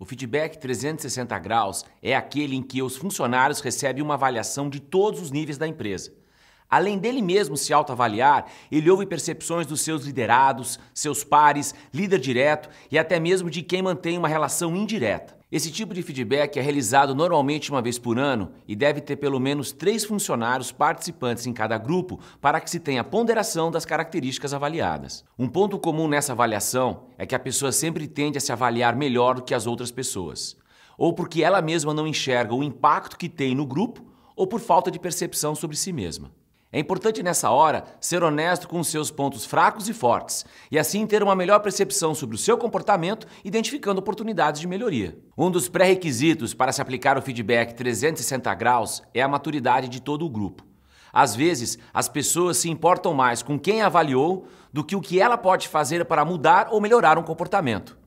O feedback 360 graus é aquele em que os funcionários recebem uma avaliação de todos os níveis da empresa. Além dele mesmo se autoavaliar, ele ouve percepções dos seus liderados, seus pares, líder direto e até mesmo de quem mantém uma relação indireta. Esse tipo de feedback é realizado normalmente uma vez por ano e deve ter pelo menos três funcionários participantes em cada grupo para que se tenha ponderação das características avaliadas. Um ponto comum nessa avaliação é que a pessoa sempre tende a se avaliar melhor do que as outras pessoas, ou porque ela mesma não enxerga o impacto que tem no grupo, ou por falta de percepção sobre si mesma. É importante nessa hora ser honesto com seus pontos fracos e fortes e assim ter uma melhor percepção sobre o seu comportamento, identificando oportunidades de melhoria. Um dos pré-requisitos para se aplicar o feedback 360 graus é a maturidade de todo o grupo. Às vezes, as pessoas se importam mais com quem avaliou do que o que ela pode fazer para mudar ou melhorar um comportamento.